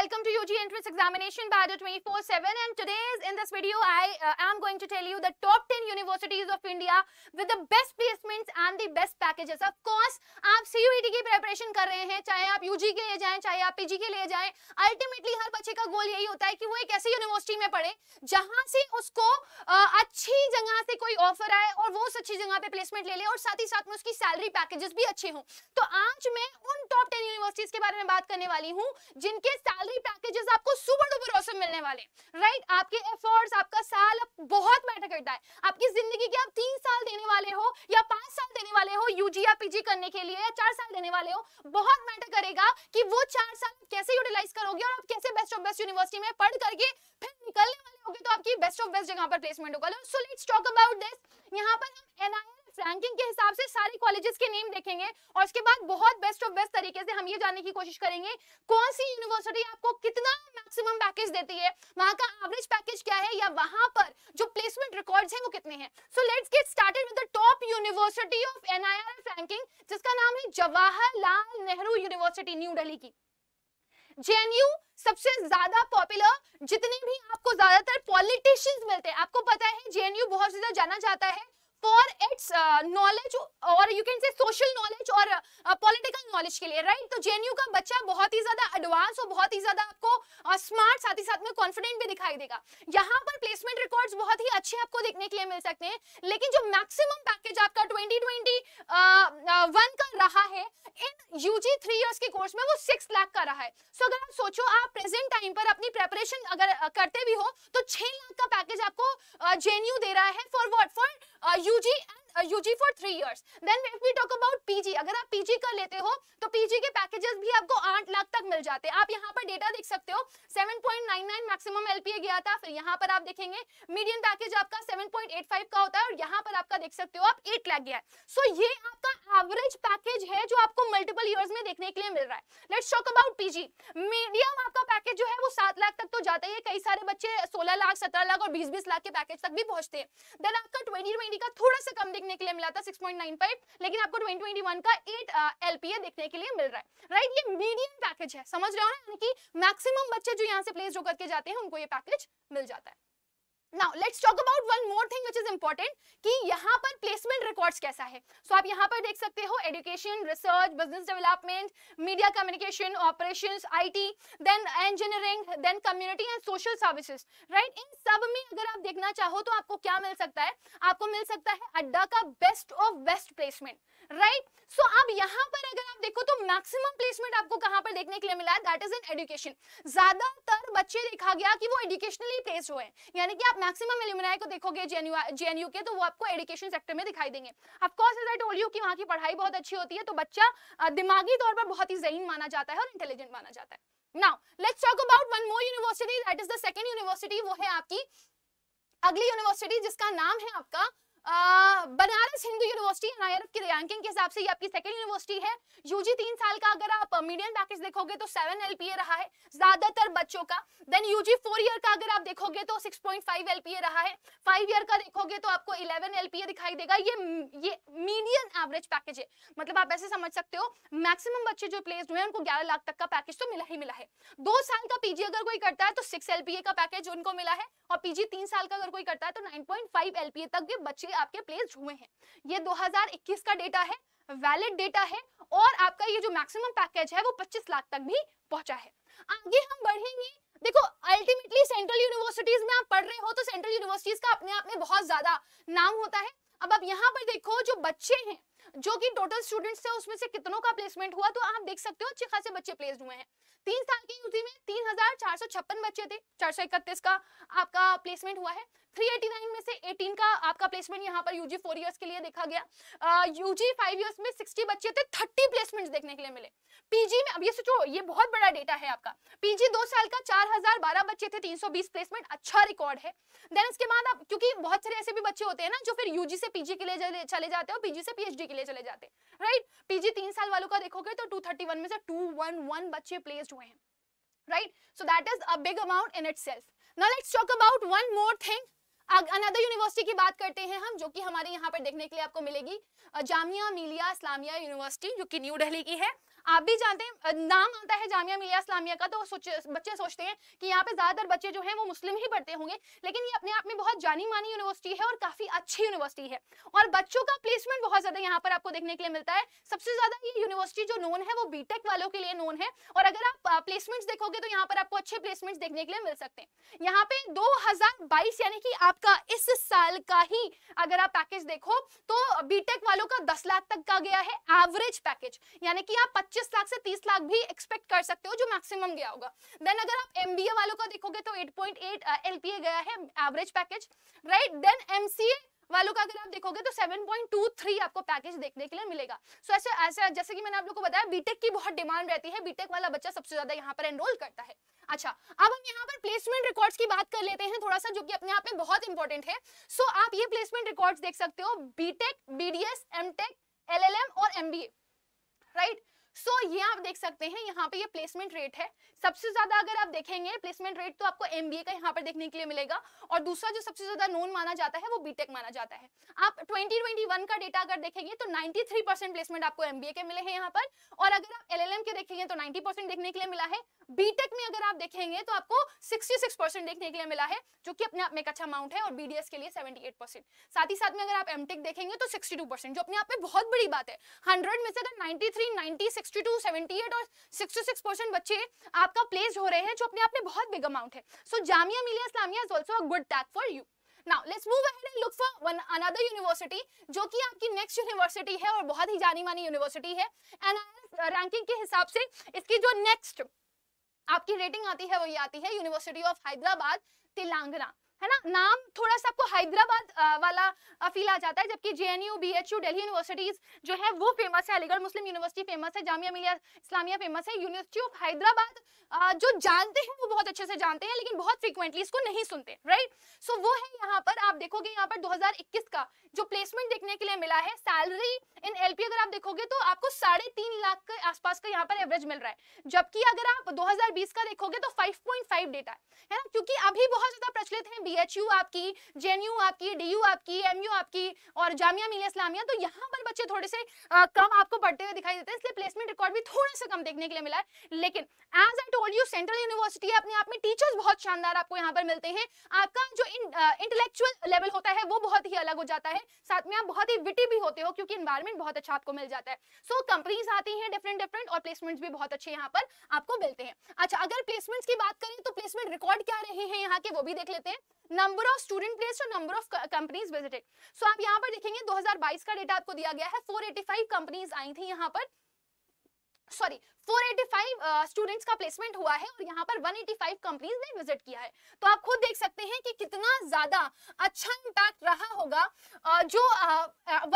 welcome to UG Entrance Examination Badger 24-7 and today in this video I uh, am going to tell you the top 10 universities of India with the best placements and the best packages. Of course, आप CUET की preparation कर रहे हैं चाहे आप UG के लिए जाएं चाहे आप PG के लिए जाएं ultimately हर बच्चे का goal यही होता है कि वो एक ऐसी university में पढ़े जहां से उसको uh, अच्छी जगह से कोई offer आए और वो उस अच्छी जगह पे placement ले ले और साथ ही साथ में उसकी salary packages भी अच्छे हों तो आज मैं उन top 10 universities के बारे में बात करने वाली हूँ जिनके सैलरी सैलरी पैकेजेस आपको सुपर डुपर ऑसम मिलने वाले राइट right? आपके एफर्ट्स आपका साल बहुत मैटर करता है आपकी जिंदगी के आप तीन साल देने वाले हो या पांच साल देने वाले हो यूजी या पीजी करने के लिए या चार साल देने वाले हो बहुत मैटर करेगा कि वो चार साल कैसे यूटिलाइज करोगे और आप कैसे बेस्ट ऑफ बेस्ट यूनिवर्सिटी में पढ़ करके फिर निकलने वाले होगे तो आपकी बेस्ट ऑफ बेस्ट जगह पर प्लेसमेंट होगा so let's talk about this यहाँ पर हम एनआईएल रैंकिंग के हिसाब से सारे कॉलेजेस के नेम देखेंगे और उसके बाद बहुत बेस्ट ऑफ बेस्ट तरीके से हम ये जानने की कोशिश करेंगे कौन सी यूनिवर्सिटी आपको कितना मैक्सिमम पैकेज देती है वहां का एवरेज पैकेज क्या है या वहां पर जो प्लेसमेंट रिकॉर्ड्स हैं वो कितने हैं so let's get started with the top university of NIRF ranking जिसका नाम है जवाहरलाल नेहरू यूनिवर्सिटी न्यू दिल्ली की जेएनयू सबसे ज्यादा पॉपुलर जितने भी आपको ज्यादातर पॉलिटिशियंस मिलते हैं आपको पता है जेएनयू बहुत ज्यादा जाना जाता है फॉर इट्स नॉलेज और you can say social knowledge और पॉलिटिकल नॉलेज के लिए राइट right? तो जेएनयू का बच्चा बहुत ही ज्यादा एडवांस और बहुत ही ज्यादा आपको स्मार्ट uh, साथ ही साथ में कॉन्फिडेंट भी दिखाई देगा यहाँ पर प्लेसमेंट रिकॉर्ड्स बहुत ही अच्छे आपको देखने के लिए मिल सकते हैं लेकिन जो मैक्सिमम पैकेज आपका ट्वेंटी ट्वेंटी वन का रहा है इन यूजी थ्री ईयर्स के कोर्स में वो सिक्स लाख का रहा है सो so, अगर आप सोचो आप प्रेजेंट टाइम पर अपनी प्रेपरेशन अगर uh, करते भी हो तो छह लाख का पैकेज आपको जेएनयू uh, दे रहा है for what for UG uh, UG for three years then if we talk about PG अगर आप पीजी कर लेते हो तो पीजी के पैकेजेस भी आपको आठ लाख तक मिल जाते हैं आप यहाँ पर डेटा देख सकते हो 7.99 मैक्सिमम एलपीए गया था फिर यहाँ पर आप देखेंगे मीडियम पैकेज आपका 7.85 का होता है और यहाँ पर आपका देख सकते हो आप 8 लाख गया है सो so, ये आपका एवरेज पैकेज है जो आपको मल्टीपल ईयर्स में देखने के लिए मिल रहा है let's talk about PG medium आपका पैकेज जो है वो सात लाख तक तो जाता है कई सारे बच्चे सोलह लाख सत्रह लाख और बीस बीस लाख के पैकेज तक भी पहुंचते हैं देन आपका ट्वेंटी ट्वेंटी का थोड़ा सा कम देखने के लिए मिला था 6.95 लेकिन आपको 2021 का 8 एलपीए uh, देखने के लिए मिल रहा है राइट ये मीडियम पैकेज है समझ रहे हो ना यानी कि मैक्सिमम बच्चे जो यहाँ से प्लेस जो करके जाते हैं उनको ये पैकेज मिल जाता है now let's talk about one more thing which is important कि यहाँ पर प्लेसमेंट रिकॉर्ड्स कैसा है सो so, आप यहाँ पर देख सकते हो education research business development media communication operation IT then engineering then community and social services right इन सब में अगर आप देखना चाहो तो आपको क्या मिल सकता है आपको मिल सकता है अड्डा का best of best placement right so so, अब यहाँ पर अगर आप देखो तो मैक्सिमम प्लेसमेंट आपको कहाँ पर देखने के लिए मिला है दैट इज इन एजुकेशन ज्यादातर बच्चे देखा गया कि वो एजुकेशनली प्लेस हुए यानी कि आप मैक्सिमम एलिमिनाय को देखोगे जेएनयू के तो वो आपको एजुकेशन सेक्टर में दिखाई देंगे of course as I told you की वहाँ की पढ़ाई बहुत अच्छी होती है तो बच्चा दिमागी तौर पर बहुत ही जहीन माना जाता है और इंटेलिजेंट माना जाता है now let's talk about one more university that is the second university वो है आपकी अगली यूनिवर्सिटी जिसका नाम है आपका बनारस हिंदू यूनिवर्सिटी एनआईआरएफ की रैंकिंग के हिसाब से ये आपकी सेकंड यूनिवर्सिटी है यूजी तीन साल का अगर आप मीडियम पैकेज देखोगे तो सेवन एलपीए रहा है ज्यादातर बच्चों का देन यूजी फोर ईयर का अगर आप देखोगे तो सिक्स पॉइंट फाइव एलपीए रहा है फाइव ईयर का देखोगे तो आपको इलेवन एलपीए दिखाई देगा ये ये मीडियम एवरेज पैकेज है मतलब आप ऐसे समझ सकते हो मैक्सिमम बच्चे जो प्लेस हुए उनको ग्यारह लाख तक का पैकेज तो मिला ही मिला है दो साल का पीजी अगर कोई करता है तो सिक्स एलपीए का पैकेज उनको मिला है और पीजी तीन साल का अगर कोई करता है तो नाइन पॉइंट फाइव एलपीए तक ये बच्चे भी आपके प्लेस हुए हैं ये 2021 का डेटा है वैलिड डेटा है और आपका ये जो मैक्सिमम पैकेज है वो 25 लाख तक भी पहुंचा है आगे हम बढ़ेंगे देखो अल्टीमेटली सेंट्रल यूनिवर्सिटीज में आप पढ़ रहे हो तो सेंट्रल यूनिवर्सिटीज का अपने आप में बहुत ज्यादा नाम होता है अब आप यहाँ पर देखो जो बच्चे हैं जो कि टोटल स्टूडेंट्स थे उसमें से कितनों का प्लेसमेंट हुआ तो आप देख सकते हो अच्छे खासे बच्चे प्लेस हुए हैं तीन साल की युद्धि में तीन हजार चार सौ छप्पन बच्चे थे चार सौ इकतीस का आपका प्लेसमेंट हुआ है 389 में से 18 का आपका प्लेसमेंट यहाँ पर यूजी फोर ईयर्स के लिए देखा गया यूजी फाइव ईयर्स में 60 बच्चे थे 30 प्लेसमेंट्स देखने के लिए मिले पीजी में अब ये सोचो ये बहुत बड़ा डेटा है आपका पीजी दो साल का 4012 बच्चे थे 320 प्लेसमेंट अच्छा रिकॉर्ड है देन इसके बाद आप क्योंकि बहुत सारे ऐसे भी बच्चे होते हैं ना जो फिर यूजी से पीजी के लिए चले जाते हैं पीजी से पीएचडी के लिए चले जाते हैं राइट पीजी तीन साल वालों का देखोगे तो टू में से टू बच्चे प्लेस्ड हुए हैं right so that is a big amount in itself now let's talk about one more thing another university की बात करते हैं हम जो कि हमारे यहाँ पर देखने के लिए आपको मिलेगी जामिया मिलिया इस्लामिया यूनिवर्सिटी जो कि न्यू दिल्ली की है आप भी जानते हैं नाम आता है जामिया मिलिया इस्लामिया का तो सोच, बच्चे सोचते हैं कि यहाँ पे ज्यादातर बच्चे जो हैं वो मुस्लिम ही पढ़ते होंगे लेकिन ये अपने आप में बहुत जानी मानी यूनिवर्सिटी है और काफी अच्छी यूनिवर्सिटी है और बच्चों का प्लेसमेंट बहुत ज्यादा यहाँ पर आपको देखने के लिए मिलता है सबसे ज्यादा ये यूनिवर्सिटी जो नोन है वो बीटेक वालों के लिए नोन है और अगर आप प्लेसमेंट देखोगे तो यहाँ पर आपको अच्छे प्लेसमेंट देखने के लिए मिल सकते हैं यहाँ पे दो यानी कि आपका इस साल का ही अगर आप पैकेज देखो तो बीटेक वालों का दस लाख तक का गया है एवरेज पैकेज यानी कि आप पच्चीस लाख से तीस लाख भी एक्सपेक्ट कर सकते हो जो मैक्सिमम गया होगा देन अगर आप एम वालों का देखोगे तो एट पॉइंट एलपीए गया है average package right then M वालों का अगर आप देखोगे तो 7.23 आपको पैकेज देखने के लिए मिलेगा सो so, ऐसे ऐसे जैसे कि मैंने आप लोगों को बताया बीटेक की बहुत डिमांड रहती है बीटेक वाला बच्चा सबसे ज्यादा यहाँ पर एनरोल करता है अच्छा अब हम यहाँ पर प्लेसमेंट रिकॉर्ड्स की बात कर लेते हैं थोड़ा सा जो कि अपने आप में बहुत इंपॉर्टेंट है सो so, आप ये प्लेसमेंट रिकॉर्ड देख सकते हो बीटेक बीडीएस एमटेक एलएलएम और एम राइट सो so, ये आप देख सकते हैं यहाँ पे ये प्लेसमेंट रेट है सबसे ज्यादा अगर आप देखेंगे प्लेसमेंट रेट तो आपको एमबीए का यहाँ पर देखने के लिए मिलेगा और दूसरा जो सबसे ज्यादा नोन माना जाता है वो बीटेक माना जाता है आप 2021 का डेटा अगर देखेंगे तो 93 परसेंट प्लेसमेंट आपको एमबीए के मिले हैं यहाँ पर और अगर आप एल के देखेंगे तो नाइनटी परसेंट देखने के लिए मिला है बीटेक में अगर आप देखेंगे तो आपको 66 देखने के लिए मिला है जो कि अपने आप में एक अच्छा अमाउंट है और बीडीएस के लिए 78 साथ ही साथ में अगर आप एमटेक देखेंगे तो 62 जो अपने आप में बहुत बड़ी बात है 100 में से अगर 93, 90, 62, 78 और 66 बच्चे आपका प्लेस हो रहे हैं जो अपने आप में बहुत बिग अमाउंट है so Jamia Millia Islamia is also a good tag for you Now, let's move ahead and look for one another university, जो कि आपकी next university है और बहुत ही जानी मानी university है and ranking के हिसाब से इसकी जो next आपकी रेटिंग आती है वही आती है यूनिवर्सिटी ऑफ हैदराबाद तेलंगाना है ना नाम थोड़ा सा आपको हैदराबाद वाला फील आ जाता है जबकि J N U B H U Delhi universities जो है वो फेमस है अलीगढ़ मुस्लिम यूनिवर्सिटी फेमस है जामिया मिलिया इस्लामिया फेमस है यूनिवर्सिटी ऑफ हैदराबाद जो जानते हैं वो बहुत अच्छे से जानते हैं लेकिन बहुत फ्रीक्वेंटली इसको नहीं सुनते राइट सो वो है यहाँ पर आप देखोगे यहाँ पर 2021 का जो प्लेसमेंट देखने के लिए मिला है सैलरी इन एलपी अगर आप देखोगे तो आपको साढ़े तीन लाख के आसपास का यहाँ पर एवरेज मिल रहा है जबकि अगर आप 2020 का देखोगे तो फाइव डेटा है ना क्योंकि अभी बहुत ज्यादा प्रचलित है डीएचयू आपकी जेएनयू आपकी डीयू आपकी एमयू आपकी और जामिया मिलिया इस्लामिया तो यहाँ पर बच्चे थोड़े से आ, कम आपको बढ़ते हुए दिखाई देते हैं इसलिए प्लेसमेंट रिकॉर्ड भी थोड़ा सा कम देखने के लिए मिला है लेकिन एज सेंट्रल यूनिवर्सिटी है अपने आप में टीचर्स बहुत शानदार आपको यहाँ पर मिलते हैं आपका जो इंटेलेक्चुअल लेवल होता है वो बहुत ही अलग हो जाता है साथ में आप बहुत ही विटी भी होते हो क्योंकि इन्वायरमेंट बहुत अच्छा आपको मिल जाता है सो so, कंपनीज आती है डिफरेंट डिफरेंट और प्लेसमेंट्स भी बहुत अच्छे यहाँ पर आपको मिलते हैं अच्छा अगर प्लेसमेंट्स की बात करें तो प्लेसमेंट रिकॉर्ड क्या रहे हैं यहाँ के वो भी देख लेते हैं नंबर ऑफ स्टूडेंट प्लेस और number of companies visited so आप यहाँ पर देखेंगे 2022 का डेटा आपको दिया गया है 485 कंपनीज आई थी यहाँ पर सॉरी 485 uh, students का प्लेसमेंट हुआ है और यहाँ पर 185 कंपनीज ने विजिट किया है तो आप खुद देख सकते हैं कि कितना ज्यादा अच्छा इम्पैक्ट रहा होगा uh, जो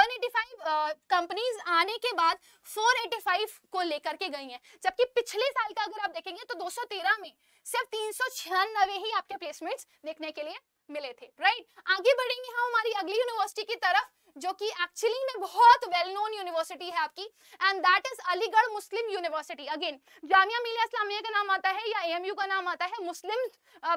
वन एटी फाइव कंपनीज आने के बाद 485 को लेकर के गई हैं जबकि पिछले साल का अगर आप देखेंगे तो 213 में सिर्फ तीन ही आपके प्लेसमेंट्स देखने के लिए मिले थे राइट आगे बढ़ेंगे हम हमारी अगली यूनिवर्सिटी की तरफ जो कि एक्चुअली में बहुत वेल नोन यूनिवर्सिटी है आपकी and that is Aligarh Muslim University again Jamia Millia Islamia का नाम आता है या एएमयू का नाम आता है मुस्लिम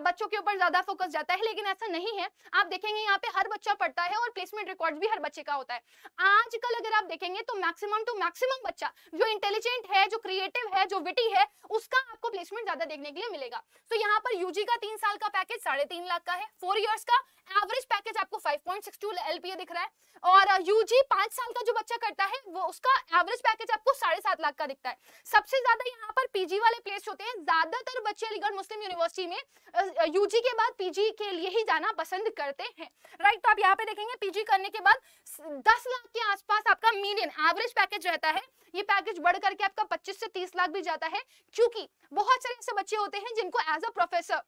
बच्चों के ऊपर ज्यादा फोकस जाता है लेकिन ऐसा नहीं है आप देखेंगे यहाँ पे हर बच्चा पढ़ता है और प्लेसमेंट रिकॉर्ड भी हर बच्चे का होता है आजकल अगर आप देखेंगे तो मैक्सिमम टू मैक्सिमम बच्चा जो इंटेलिजेंट है जो क्रिएटिव है जो विटी है उसका आपको प्लेसमेंट ज्यादा देखने के लिए मिलेगा तो यहाँ पर यूजी का तीन साल का पैकेज साढ़े लाख का है फोर ईयर्स का एवरेज पैकेज आपको फाइव पॉइंट दिख रहा है और यूजी पांच साल का जो बच्चा करता है वो उसका एवरेज पैकेज आपको साढ़े सात लाख का दिखता है सबसे ज्यादा यहाँ पर पीजी वाले प्लेस होते हैं ज्यादातर बच्चे अलीगढ़ मुस्लिम यूनिवर्सिटी में यूजी के बाद पीजी के लिए ही जाना पसंद करते हैं राइट तो आप यहाँ पे देखेंगे पीजी करने के बाद दस लाख के आसपास आपका मीडियम एवरेज पैकेज रहता है ये पैकेज बढ़ करके आपका पच्चीस से तीस लाख भी जाता है क्योंकि बहुत सारे ऐसे बच्चे होते हैं जिनको एज अ प्रोफेसर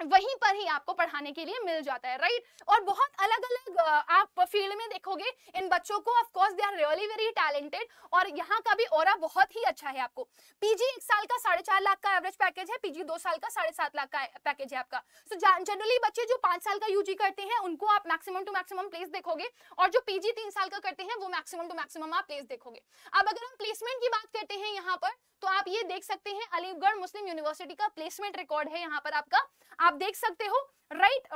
वहीं पर ही आपको पढ़ाने के लिए मिल जाता है राइट और बहुत अलग अलग आप फील्ड में देखोगे इन बच्चों को of course they are really very talented और यहाँ का भी और बहुत ही अच्छा है आपको पीजी एक साल का साढ़े चार लाख का एवरेज पैकेज है पीजी दो साल का साढ़े सात लाख का पैकेज है आपका सो so, जनरली बच्चे जो पांच साल का यूजी करते हैं उनको आप मैक्सिमम टू मैक्सिमम प्लेस देखोगे और जो पीजी तीन साल का करते हैं वो मैक्सिमम टू मैक्सिमम आप प्लेस देखोगे अब अगर हम प्लेसमेंट की बात करते हैं यहाँ पर तो आप ये देख सकते हैं अलीगढ़ मुस्लिम यूनिवर्सिटी का प्लेसमेंट रिकॉर्ड है यहाँ पर आपका आप देख सकते हो राइट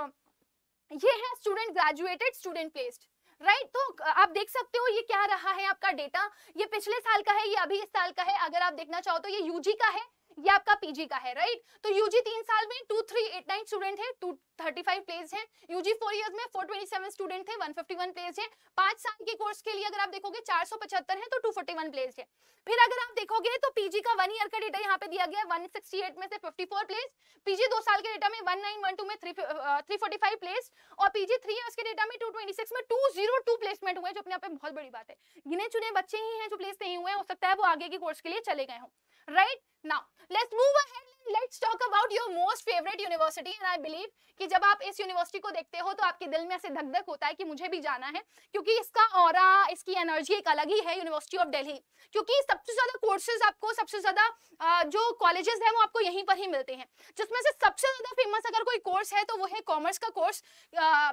ये है student graduated student placed right तो आप देख सकते हो ये क्या रहा है आपका डेटा ये पिछले साल का है ये अभी इस साल का है अगर आप देखना चाहो तो ये यूजी का है ये आपका पीजी का है राइट तो यूजी तीन साल में two three eight nine student है टू थर्टी फाइव प्लेस है यूजी फोर ईयर में फोर ट्वेंटी सेवन स्टूडेंट है वन फिफ्टी वन प्लेस है पांच साल के कोर्स के लिए अगर आप देखोगे चार सौ पचहत्तर है तो टू फोर्टी वन प्लेस है फिर अगर आप देखोगे तो पीजी का वन ईयर का डेटा यहाँ पे दिया गया है वन सिक्सटी एट में से फिफ्टी फोर प्लेस पीजी दो साल के डेटा में वन नाइन वन टू में थ्री फोर्टी फाइव प्लेस और पीजी थ्री ईयर के डेटा में टू ट्वेंटी सिक्स में टू जीरो टू प्लेसमेंट हुए जो अपने आप में बहुत बड़ी बात है गिने चुने बच्चे ही हैं जो प्लेस नहीं हुए हो सकता है वो आगे के कोर्स के लिए चले गए हों right now let's move ahead let's talk about your most favourite university and I believe कि जब आप इस यूनिवर्सिटी को देखते हो तो आपके दिल में ऐसे धक धक होता है कि मुझे भी जाना है क्योंकि इसका और इसकी एनर्जी एक अलग ही है यूनिवर्सिटी ऑफ दिल्ली क्योंकि सबसे ज्यादा कोर्सेज आपको सबसे ज्यादा जो कॉलेजेस हैं वो आपको यहीं पर ही मिलते हैं जिसमें से सबसे ज्यादा फेमस अगर कोई कोर्स है तो वो है कॉमर्स का कोर्स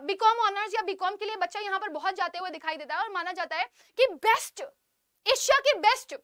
बी कॉम ऑनर्स या बीकॉम के लिए बच्चा यहाँ पर बहुत जाते हुए दिखाई देता है और माना जाता है कि बेस्ट एशिया के बेस्ट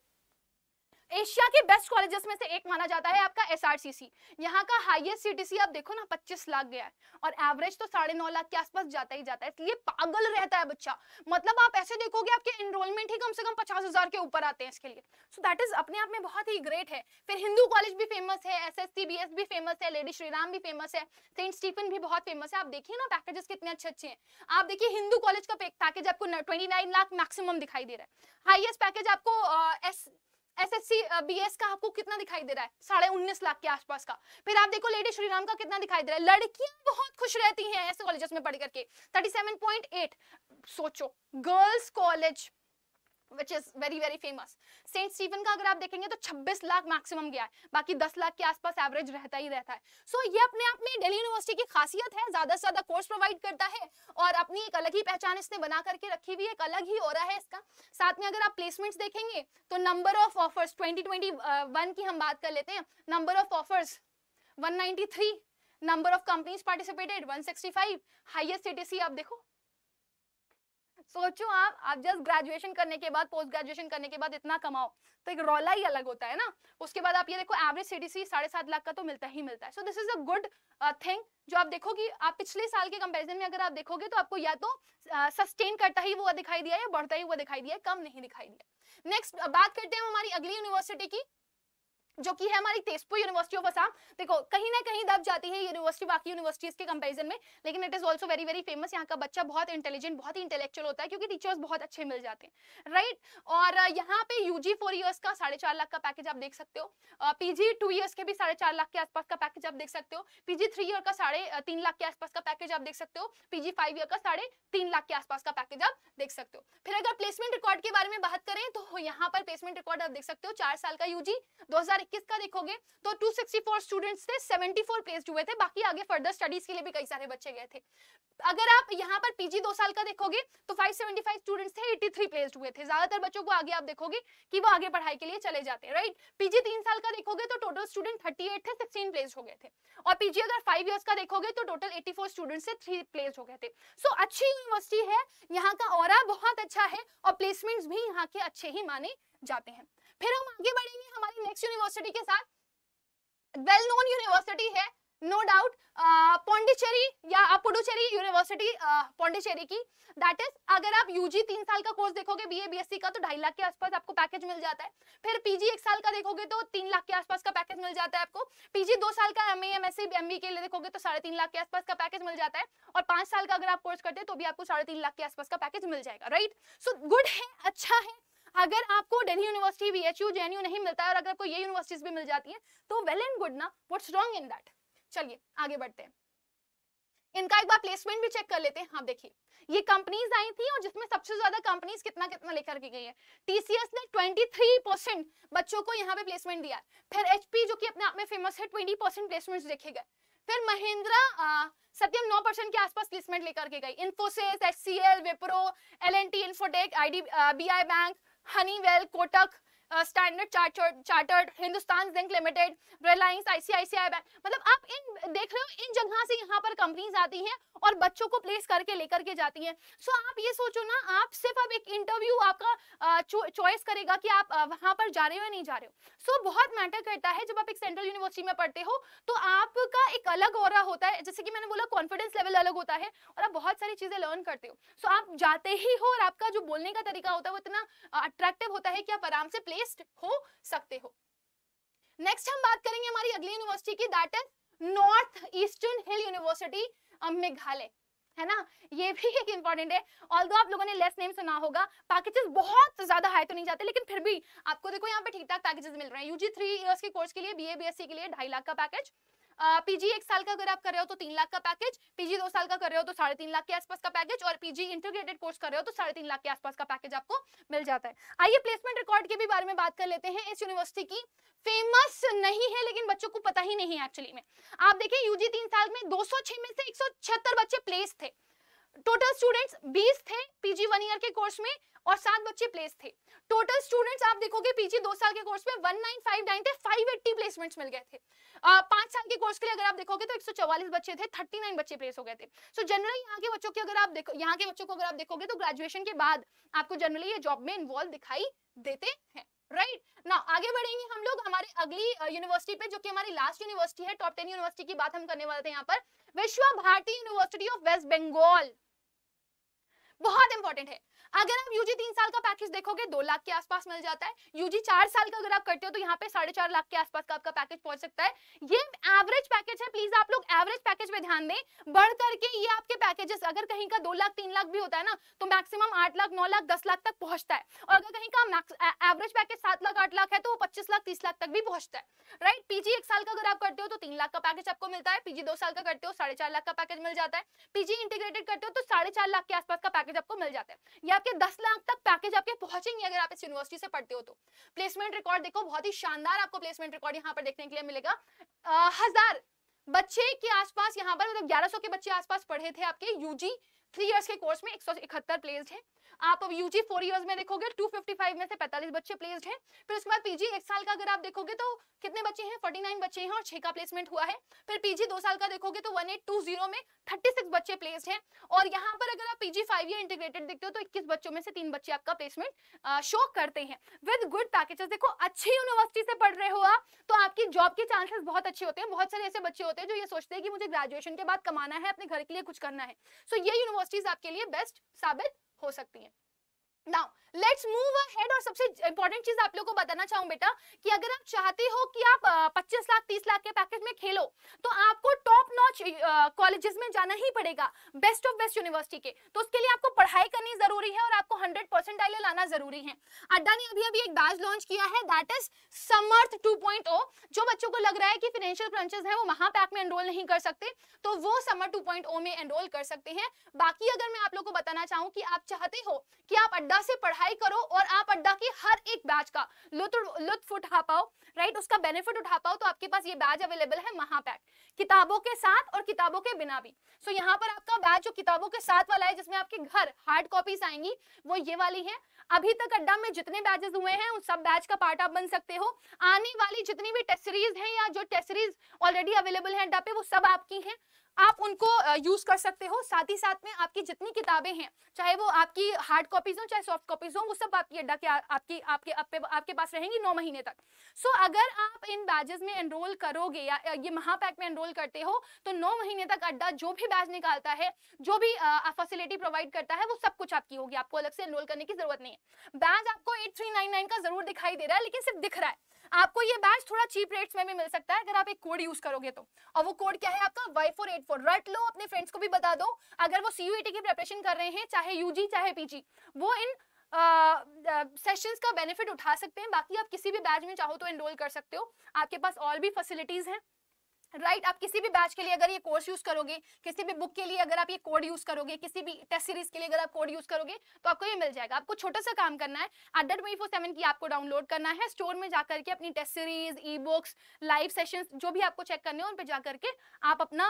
एशिया के बेस्ट कॉलेजेस में से एक माना जाता है आपका एसआरसीसी यहाँ का हाईएस्ट सीटीसी आप देखो ना पच्चीस लाख गया है और एवरेज तो साढ़े नौ लाख के आसपास जाता ही जाता है इसलिए पागल रहता है बच्चा मतलब आप ऐसे देखोगे आपके इनरोलमेंट ही कम से कम पचास हजार के ऊपर आते हैं इसके लिए सो दैट इज अपने आप में बहुत ही ग्रेट है फिर हिंदू कॉलेज भी फेमस है एस एस भी फेमस है लेडी श्रीराम भी फेमस है सेंट स्टीफन भी बहुत फेमस है आप देखिए ना पैकेजेस कितने अच्छे अच्छे हैं आप देखिए हिंदू कॉलेज का पैकेज आपको ट्वेंटी लाख मैक्सिमम दिखाई दे रहा है हाइएस्ट पैकेज आपको S S B S C B S का आपको कितना दिखाई दे रहा है साढ़े उन्नीस लाख के आसपास का फिर आप देखो लेडी श्रीराम का कितना दिखाई दे रहा है लड़कियां बहुत खुश रहती हैं ऐसे कॉलेजेस में पढ़ करके थर्टी सेवन पॉइंट एट सोचो girls college which is very very famous saint Stephen का अगर आप देखेंगे तो 26 लाख मैक्सिमम गया है बाकी 10 लाख के आसपास एवरेज रहता ही रहता है सो so, ये अपने आप में दिल्ली यूनिवर्सिटी की खासियत है ज्यादा से ज्यादा कोर्स प्रोवाइड करता है और अपनी एक अलग ही पहचान इसने बना करके रखी हुई एक अलग ही हो रहा है इसका साथ में अगर आप प्लेसमेंट्स देखेंगे तो नंबर ऑफ ऑफर्स ट्वेंटी की हम बात कर लेते हैं number of offers one number of companies participated 165 highest CTC आप देखो सोचो आप आप जस्ट ग्रेजुएशन करने के बाद पोस्ट ग्रेजुएशन करने के बाद इतना कमाओ तो एक रोला ही अलग होता है ना उसके बाद आप ये देखो एवरेज सीडीसी साढ़े सात लाख का तो मिलता ही मिलता है so this is a good thing जो आप देखो कि आप पिछले साल के कंपैरिजन में अगर आप देखोगे तो आपको या तो सस्टेन uh, करता ही हुआ दिखाई दिया या बढ़ता ही हुआ दिखाई दिया कम नहीं दिखाई दिया नेक्स्ट बात करते हैं हमारी अगली यूनिवर्सिटी की जो कि है हमारी तेजपुर यूनिवर्सिटी ऑफ असम देखो कहीं ना कहीं दब जाती है यूनिवर्सिटी बाकी यूनिवर्सिटीज के कंपैरिजन में लेकिन it is also very very famous यहाँ का बच्चा बहुत इंटेलिजेंट बहुत ही इंटेलेक्चुअल होता है क्योंकि टीचर्स बहुत अच्छे मिल जाते हैं राइट और यहाँ पे यूजी फोर ईयर्स का साढ़े लाख का पैकेज आप देख सकते हो पीजी टू ईयर्स के भी साढ़े लाख के आसपास का पैकेज आप देख सकते हो पीजी थ्री ईयर का साढ़े लाख के आसपास का पैकेज आप देख सकते हो पीजी फाइव ईयर का साढ़े लाख के आसपास का पैकेज आप देख सकते हो फिर अगर प्लेसमेंट रिकॉर्ड के बारे में बात करें तो यहाँ पर प्लेसमेंट रिकॉर्ड आप देख सकते हो चार साल का यूजी दो किसका देखोगे तो 264 स्टूडेंट्स थे 74 प्लेस्ड हुए थे बाकी आगे फर्दर स्टडीज के लिए भी कई सारे बच्चे गए थे अगर आप यहाँ पर पीजी दो साल का देखोगे तो 575 स्टूडेंट्स थे 83 प्लेस्ड हुए थे ज्यादातर बच्चों को आगे आप देखोगे कि वो आगे पढ़ाई के लिए चले जाते हैं राइट पीजी तीन साल का देखोगे तो टोटल स्टूडेंट थर्टी थे सिक्सटीन प्लेस हो गए थे और पीजी अगर फाइव ईयर्स का देखोगे तो टोटल 84 स्टूडेंट्स से थ्री प्लेस हो गए थे सो अच्छी यूनिवर्सिटी है यहाँ का और बहुत अच्छा है और प्लेसमेंट्स भी यहाँ के अच्छे ही माने जाते हैं फिर हम आगे बढ़ेंगे हमारी नेक्स्ट यूनिवर्सिटी के साथ वेल नोन यूनिवर्सिटी है नो डाउट पौंडीचेरी या पुडुचेरी यूनिवर्सिटी पौंडीचेरी की दैट इज अगर आप यूजी तीन साल का कोर्स देखोगे बीए बीएससी का तो ढाई लाख के आसपास आपको पैकेज मिल जाता है फिर पीजी एक साल का देखोगे तो तीन लाख के आसपास का पैकेज मिल जाता है आपको पीजी दो साल का एमए एम एमबी के लिए देखोगे तो साढ़े तीन लाख के आसपास का पैकेज मिल जाता है और पांच साल का अगर आप कोर्स करते हैं तो भी आपको साढ़े तीन लाख के आसपास का पैकेज मिल जाएगा राइट सो गुड है अच्छा है अगर आपको Delhi university B H U नहीं मिलता है और अगर आपको ये यूनिवर्सिटीज भी मिल जाती है तो वेल एंड गुड ना वट्स रॉन्ग इन दैट चलिए आगे बढ़ते हैं इनका एक बार प्लेसमेंट भी चेक कर लेते हैं हाँ देखिए ये कंपनीज आई थी और जिसमें सबसे ज्यादा कंपनीज कितना कितना लेकर के गई है टीसीएस ने 23 परसेंट बच्चों को यहाँ पे प्लेसमेंट दिया फिर एचपी जो कि अपने आप में फेमस है 20 परसेंट प्लेसमेंट देखे गए फिर महिंद्रा सत्यम 9 परसेंट के आसपास प्लेसमेंट लेकर के गई Infosys H C L Wipro L N T Infotech I bank Honeywell Kotak Standard Chartered Hindustan zinc limited Reliance ICICI bank मतलब आप इन देख रहे हो इन जगह से यहाँ पर कंपनीज आती हैं और बच्चों को प्लेस करके लेकर के जाती हैं सो आप ये सोचो ना आप सिर्फ अब एक इंटरव्यू आपका चॉइस करेगा कि आप वहाँ पर जा रहे हो या नहीं जा रहे हो सो बहुत मैटर करता है जब आप एक सेंट्रल यूनिवर्सिटी में पढ़ते हो तो आपका एक अलग और होता है जैसे कि मैंने बोला कॉन्फिडेंस लेवल अलग होता है और आप बहुत सारी चीज़ें लर्न करते हो सो आप जाते ही हो और आपका जो बोलने का तरीका होता है वो इतना अट्रैक्टिव होता है कि आप आराम से प्ले बेस्ड हो सकते हो नेक्स्ट हम बात करेंगे हमारी अगली यूनिवर्सिटी की that is north eastern hill university Meghalaya है ना ये भी एक इंपॉर्टेंट है ऑल आप लोगों ने लेस नेम सुना होगा पैकेजेस बहुत ज्यादा हाई तो नहीं जाते लेकिन फिर भी आपको देखो यहाँ पे ठीक ठाक पैकेजेस मिल रहे हैं यूजी थ्री ईयर्स के कोर्स के लिए बी ए के लिए ढाई लाख का पैकेज पीजी एक साल का अगर आप कर रहे हो तो तीन लाख का पैकेज पीजी दो साल का कर रहे हो तो साढ़े तीन लाख के आसपास का पैकेज और पीजी इंटीग्रेटेड कोर्स कर रहे हो तो साढ़े तीन लाख के आसपास का पैकेज आपको मिल जाता है आइए प्लेसमेंट रिकॉर्ड के भी बारे में बात कर लेते हैं इस यूनिवर्सिटी की फेमस नहीं है लेकिन बच्चों को पता ही नहीं है एक्चुअली में आप देखिए यूजी तीन साल में 206 में से 176 बच्चे प्लेस थे टोटल स्टूडेंट्स 20 थे पीजी वन ईयर के कोर्स में और सात बच्चे प्लेस थे टोटल स्टूडेंट्स आप देखोगे पीछे दो साल के कोर्स में 1959 थे 580 प्लेसमेंट्स मिल गए थे आ, पांच साल के कोर्स के लिए अगर आप देखोगे तो 144 बच्चे थे 39 बच्चे प्लेस हो गए थे सो जनरली यहाँ के बच्चों की अगर आप देखो यहाँ के बच्चों को अगर आप देखोगे तो ग्रेजुएशन के बाद आपको जनरली ये जॉब में इन्वॉल्व दिखाई देते हैं राइट right? ना आगे बढ़ेंगे हम लोग हमारे अगली यूनिवर्सिटी पे जो कि हमारी लास्ट यूनिवर्सिटी है टॉप टेन यूनिवर्सिटी की बात हम करने वाले थे यहाँ पर Vishwa Bharati university of West Bengal बहुत इंपॉर्टेंट है अगर आप यूजी तीन साल का पैकेज देखोगे दो लाख के आसपास मिल जाता है यूजी चार साल का अगर आप करते हो तो यहाँ पे साढ़े चार लाख के आसपास का आपका पैकेज पहुंच सकता है ये एवरेज पैकेज है प्लीज पे ध्यान दें बढ़ करके ये आपके पैकेजेस अगर कहीं का दो लाख तीन लाख भी होता है ना तो मैक्सिमम आठ लाख नौ लाख दस लाख तक पहुंचता है और अगर कहीं का एवरेज पैकेज सात लाख आठ लाख है तो वो पच्चीस लाख तीस लाख तक भी पहुंचता है राइट पीजी एक साल का अगर आप करते हो तो तीन लाख का पैकेज आपको मिलता है पीजी दो साल का करते हो साढ़े लाख का पैकेज मिल जाता है पीजी इंटीग्रेटेड करते हो तो साढ़े लाख के आसपास का पैकेज आपको मिल जाता है या आपके दस लाख तक पैकेज आपके पहुंचेंगे अगर आप इस यूनिवर्सिटी से पढ़ते हो तो प्लेसमेंट रिकॉर्ड देखो बहुत ही शानदार आपको प्लेसमेंट रिकॉर्ड यहाँ पर देखने के लिए मिलेगा हजार बच्चे के आसपास यहाँ पर मतलब 1100 के बच्चे आसपास पढ़े थे आपके यूजी थ्री इयर्स के कोर्स में एक सौ इकहत्तर प्लेस्ड है आप अब यूजी फोर ईयर्स में देखोगे 255 में से 45 बच्चे प्लेस्ड हैं फिर उसके बाद पीजी एक साल का अगर आप देखोगे तो कितने बच्चे हैं 49 बच्चे हैं और छह का प्लेसमेंट हुआ है फिर पीजी दो साल का देखोगे तो 1820 में 36 बच्चे प्लेस्ड हैं और यहाँ पर अगर आप पीजी फाइव ईयर इंटीग्रेटेड देखते हो तो इक्कीस बच्चों में से तीन बच्चे आपका प्लेसमेंट शो करते हैं विद गुड पैकेजेस देखो अच्छी यूनिवर्सिटी से पढ़ रहे हो आप तो आपकी जॉब के चांसेस बहुत अच्छे होते हैं बहुत सारे ऐसे बच्चे होते हैं जो ये सोचते हैं कि मुझे ग्रेजुएशन के बाद कमाना है अपने घर के लिए कुछ करना है सो so, ये यूनिवर्सिटीज आपके लिए बेस्ट साबित हो सकती है नाउ लेट्स मूव अहेड और सबसे इंपॉर्टेंट चीज आप लोग को बताना चाहूं बेटा कि अगर आप चाहते हो कि आप 25 लाख 30 लाख के पैकेज में खेलो तो आपको कॉलेजेस में जाना ही पड़ेगा बेस्ट ऑफ बेस्ट यूनिवर्सिटी के तो उसके लिए आपको पढ़ाई करनी जरूरी है और आपको हंड्रेड परसेंट आइले लाना जरूरी है अड्डा ने अभी अभी एक बैच लॉन्च किया है that is Samarth two oh, जो बच्चों को लग रहा है कि फिनेंशियल क्रंचेस है वो महापैक में एनरोल नहीं कर सकते तो वो समर 2.0 में एनरोल कर सकते हैं बाकी अगर मैं आप लोग को बताना चाहूँ कि आप चाहते हो कि आप अड्डा से पढ़ाई करो और आप अड्डा की हर एक बैच का लुत्फ उठा पाओ राइट उसका बेनिफिट उठा पाओ तो आपके पास ये बैच अवेलेबल है महापैक किताबों के साथ और किताबों के बिना भी सो so, यहाँ पर आपका बैच जो किताबों के साथ वाला है जिसमें आपके घर हार्ड कॉपीज आएंगी वो ये वाली है अभी तक अड्डा में जितने बैचेस हुए हैं उन सब बैच का पार्ट आप बन सकते हो आने वाली जितनी भी टेस्ट सीरीज है या जो टेस्ट सीरीज ऑलरेडी अवेलेबल है अड्डा पे वो सब आपकी है आप उनको यूज कर सकते हो साथ ही साथ में आपकी जितनी किताबें हैं चाहे वो आपकी हार्ड कॉपीज हो चाहे सॉफ्ट कॉपीज हो वो सब आपकी अड्डा के आपकी आपके आप आपके पास रहेंगी नौ महीने तक सो so, अगर आप इन बैजेस में एनरोल करोगे या ये महापैक में एनरोल करते हो तो नौ महीने तक अड्डा जो भी बैच निकालता है जो भी फैसिलिटी प्रोवाइड करता है वो सब कुछ आपकी होगी आपको अलग से एनरोल करने की जरूरत नहीं है बैच आपको 8399 का जरूर दिखाई दे रहा है लेकिन सिर्फ दिख रहा है आपको ये बैच थोड़ा चीप रेट्स में भी मिल सकता है अगर आप एक कोड यूज करोगे तो और वो कोड क्या है आपका वाई फोर एट फोर रट लो अपने फ्रेंड्स को भी बता दो अगर वो सी e की प्रिपरेशन कर रहे हैं चाहे यूजी चाहे पीजी वो इन सेशंस uh, का बेनिफिट उठा सकते हैं बाकी आप किसी भी बैच में चाहो तो एनरोल कर सकते हो आपके पास और भी फैसिलिटीज़ हैं राइट right, आप किसी भी बैच के लिए अगर ये कोर्स यूज करोगे किसी भी बुक के लिए अगर आप ये कोड यूज करोगे किसी भी टेस्ट सीरीज के लिए अगर आप कोड यूज करोगे तो आपको ये मिल जाएगा आपको छोटा सा काम करना है एट ट्वेंटी फोर सेवन की आपको डाउनलोड करना है स्टोर में जाकर के अपनी test series e books live session जो भी आपको चेक करने हो उन पर जाकर के आप अपना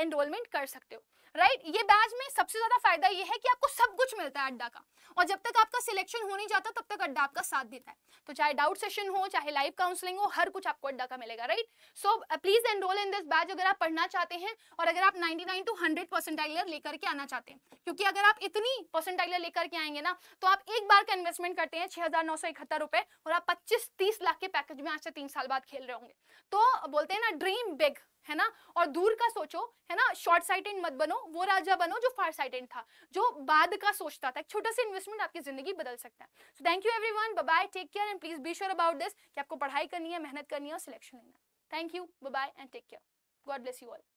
एनरोलमेंट कर सकते हो राइट right? ये बैच में सबसे ज्यादा फायदा ये है कि आपको सब कुछ मिलता है अड्डा का और जब तक आपका सिलेक्शन हो नहीं जाता तब तक अड्डा आपका साथ देता है तो चाहे डाउट सेशन हो चाहे लाइव काउंसलिंग हो हर कुछ आपको अड्डा का मिलेगा right so please enroll people in this batch अगर आप पढ़ना चाहते हैं और अगर आप 99 नाइन टू हंड्रेड परसेंटाइलर लेकर के आना चाहते हैं क्योंकि अगर आप इतनी परसेंटाइलर लेकर के आएंगे ना तो आप एक बार का इन्वेस्टमेंट करते हैं छह रुपए और आप पच्चीस तीस लाख के पैकेज में आज से तीन साल बाद खेल रहे होंगे तो बोलते हैं ना ड्रीम बिग है ना और दूर का सोचो है ना शॉर्ट साइटेड मत बनो वो राजा बनो जो फार साइटेड था जो बाद का सोचता था छोटा सा इन्वेस्टमेंट आपकी जिंदगी बदल सकता है so thank you everyone bye take care and please be sure about this कि आपको पढ़ाई करनी है मेहनत करनी है और सिलेक्शन लेना Thank you. Bye bye and take care. God bless you all.